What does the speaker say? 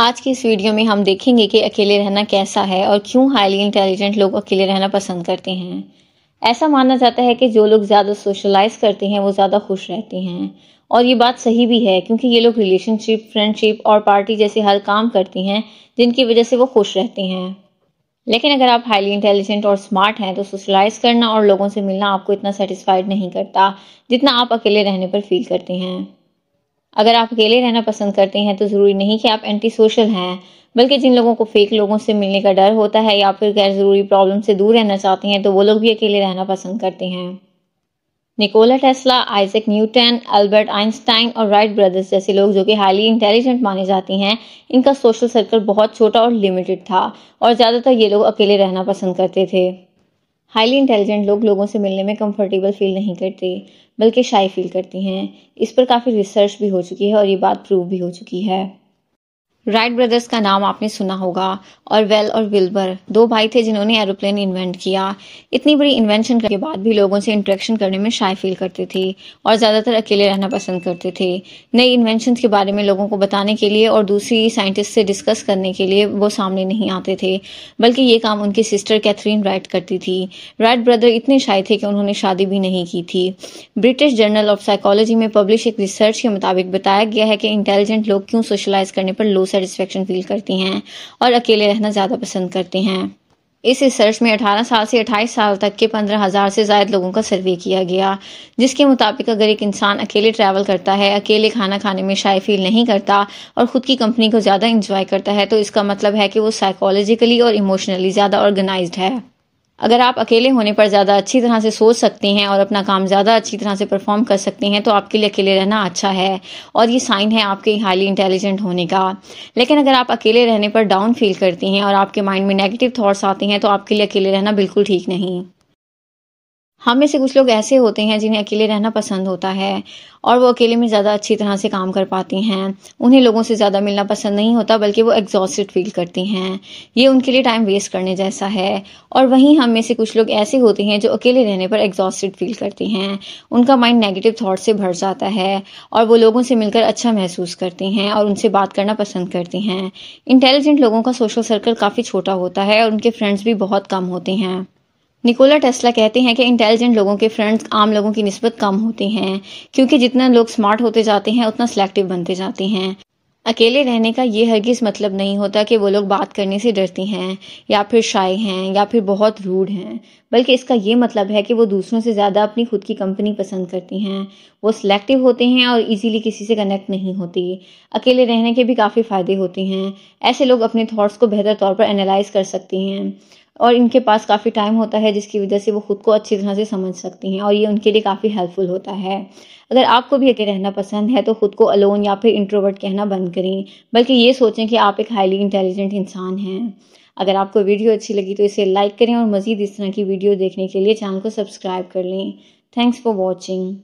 आज की इस वीडियो में हम देखेंगे कि अकेले रहना कैसा है और क्यों हाईली इंटेलिजेंट लोग अकेले रहना पसंद करते हैं ऐसा माना जाता है कि जो लोग ज़्यादा सोशलाइज करते हैं वो ज़्यादा खुश रहते हैं और ये बात सही भी है क्योंकि ये लोग रिलेशनशिप फ्रेंडशिप और पार्टी जैसे हर काम करते हैं जिनकी वजह से वो खुश रहते हैं लेकिन अगर आप हाईली इंटेलिजेंट और स्मार्ट हैं तो सोशलाइज करना और लोगों से मिलना आपको इतना सेटिस्फाइड नहीं करता जितना आप अकेले रहने पर फील करते हैं अगर आप अकेले रहना पसंद करते हैं तो ज़रूरी नहीं कि आप एंटी सोशल हैं बल्कि जिन लोगों को फेक लोगों से मिलने का डर होता है या फिर गैर ज़रूरी प्रॉब्लम से दूर रहना चाहते हैं तो वो लोग भी अकेले रहना पसंद करते हैं Nikola Tesla Isaac Newton Albert Einstein और राइट ब्रदर्स जैसे लोग जो कि हाईली इंटेलिजेंट माने जाते हैं इनका सोशल सर्कल बहुत छोटा और लिमिटेड था और ज़्यादातर ये लोग अकेले रहना पसंद करते थे हाईली इंटेलिजेंट लोग लोगों से मिलने में कंफर्टेबल फील नहीं करते बल्कि शाई फील करती हैं इस पर काफ़ी रिसर्च भी हो चुकी है और ये बात प्रूव भी हो चुकी है राइट ब्रदर्स का नाम आपने सुना होगा और वेल और विल्बर दो भाई थे जिन्होंने एरोप्लेन इन्वेंट किया इतनी बड़ी इन्वेंशन के बाद भी लोगों से इंटरेक्शन करने में शाय फील करते थे और ज़्यादातर अकेले रहना पसंद करते थे नई इन्वेंशन के बारे में लोगों को बताने के लिए और दूसरी साइंटिस्ट से डिस्कस करने के लिए वो सामने नहीं आते थे बल्कि ये काम उनकी सिस्टर कैथरीन राइट करती थी राइट ब्रदर इतने शाय थे कि उन्होंने शादी भी नहीं की थी ब्रिटिश जर्नल ऑफ साइकोलॉजी में पब्लिश एक रिसर्च के मुताबिक बताया गया है कि इंटेलिजेंट लोग क्यों सोशलाइज करने पर लो से सेटिस्फेक्शन फील करती हैं और अकेले रहना ज़्यादा पसंद करती हैं इस रिसर्च में 18 साल से 28 साल तक के 15,000 से ज्यादा लोगों का सर्वे किया गया जिसके मुताबिक अगर एक इंसान अकेले ट्रैवल करता है अकेले खाना खाने में शाय फील नहीं करता और ख़ुद की कंपनी को ज़्यादा इंजॉय करता है तो इसका मतलब है कि वो साइकोलॉजिकली और इमोशनली ज़्यादा ऑर्गेनाइज्ड है अगर आप अकेले होने पर ज़्यादा अच्छी तरह से सोच सकते हैं और अपना काम ज़्यादा अच्छी तरह से परफॉर्म कर सकते हैं तो आपके लिए अकेले रहना अच्छा है और ये साइन है आपके हाईली इंटेलिजेंट होने का लेकिन अगर आप अकेले रहने पर डाउन फील करती हैं और आपके माइंड में नेगेटिव थाट्स आते हैं तो आपके लिए अकेले रहना बिल्कुल ठीक नहीं हम में से कुछ लोग ऐसे होते हैं जिन्हें अकेले रहना पसंद होता है और वो अकेले में ज़्यादा अच्छी तरह से काम कर पाती हैं उन्हें लोगों से ज़्यादा मिलना पसंद नहीं होता बल्कि वो एग्जॉस्टेड फील करती हैं ये उनके लिए टाइम वेस्ट करने जैसा है और वहीं हम में से कुछ लोग ऐसे होते हैं जो अकेले रहने पर एग्जॉस्टेड फील करती हैं उनका माइंड नेगेटिव थाट से भर जाता है और वो लोगों से मिलकर अच्छा महसूस करती हैं और उनसे बात करना पसंद करती हैं इंटेलिजेंट लोगों का सोशल सर्कल काफ़ी छोटा होता है और उनके फ्रेंड्स भी बहुत कम होते हैं निकोला टेस्ला कहते हैं कि इंटेलिजेंट लोगों के फ्रेंड्स आम लोगों की नस्बत कम होते हैं क्योंकि जितना लोग स्मार्ट होते जाते हैं उतना सिलेक्टिव बनते जाते हैं अकेले रहने का ये हरगिज़ मतलब नहीं होता कि वो लोग बात करने से डरती हैं या फिर शाय हैं या फिर बहुत रूढ़ हैं बल्कि इसका ये मतलब है कि वो दूसरों से ज़्यादा अपनी खुद की कंपनी पसंद करती हैं वो सिलेक्टिव होते हैं और इजीली किसी से कनेक्ट नहीं होती अकेले रहने के भी काफ़ी फ़ायदे होते हैं ऐसे लोग अपने थाट्स को बेहतर तौर पर एनालाइज कर सकते हैं और इनके पास काफ़ी टाइम होता है जिसकी वजह से वो खुद को अच्छी तरह से समझ सकती हैं और ये उनके लिए काफ़ी हेल्पफुल होता है अगर आपको भी अकेले रहना पसंद है तो खुद को अलोन या फिर इंट्रोवर्ट कहना बंद करें बल्कि ये सोचें कि आप एक हाईली इंटेलिजेंट इंसान हैं अगर आपको वीडियो अच्छी लगी तो इसे लाइक करें और मज़ीद इस तरह की वीडियो देखने के लिए चैनल को सब्सक्राइब कर लें थैंक्स फॉर वॉचिंग